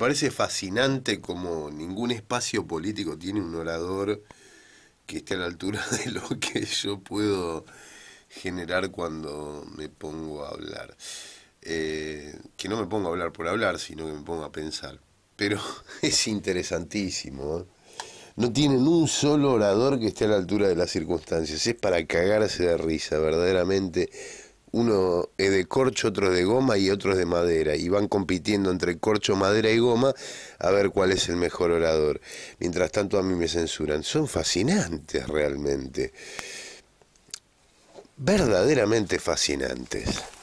parece fascinante como ningún espacio político tiene un orador que esté a la altura de lo que yo puedo generar cuando me pongo a hablar. Eh, que no me pongo a hablar por hablar, sino que me pongo a pensar. Pero es interesantísimo. ¿eh? No tienen un solo orador que esté a la altura de las circunstancias. Es para cagarse de risa, verdaderamente uno es de corcho, otro es de goma y otro es de madera. Y van compitiendo entre corcho, madera y goma a ver cuál es el mejor orador. Mientras tanto a mí me censuran. Son fascinantes realmente. Verdaderamente fascinantes.